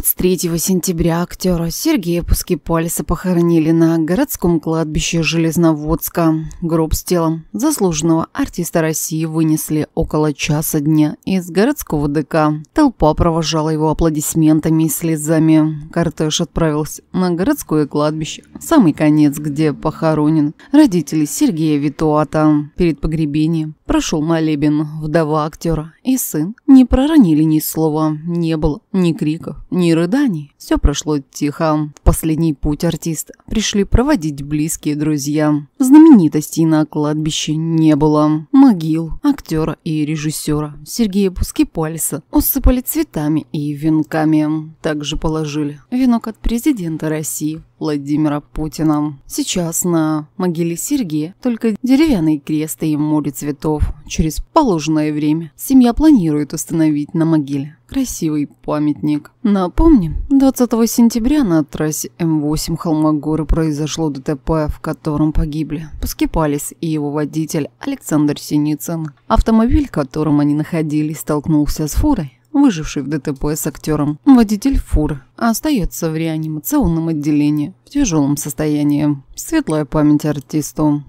23 сентября актера Сергея Пускиполиса похоронили на городском кладбище Железноводска. Гроб с телом заслуженного артиста России вынесли около часа дня из городского ДК. Толпа провожала его аплодисментами и слезами. Кортеж отправился на городское кладбище, самый конец, где похоронен родители Сергея Витуата. Перед погребением прошел молебен. Вдова актера и сын не проронили ни слова, не было ни криков, ни и рыданий все прошло тихо. В последний путь артиста пришли проводить близкие друзья. Знаменитостей на кладбище не было. Могил, актера и режиссера Сергея Пускипальса усыпали цветами и венками. Также положили венок от президента России Владимира Путина. Сейчас на могиле Сергея только деревянный крест и море цветов. Через положенное время семья планирует установить на могиле Красивый памятник. Напомним, 20 сентября на трассе М8 Холмогоры произошло ДТП, в котором погибли Паскипалис и его водитель Александр Синицын. Автомобиль, в котором они находились, столкнулся с фурой, выживший в ДТП с актером. Водитель фур остается в реанимационном отделении в тяжелом состоянии. Светлая память артисту.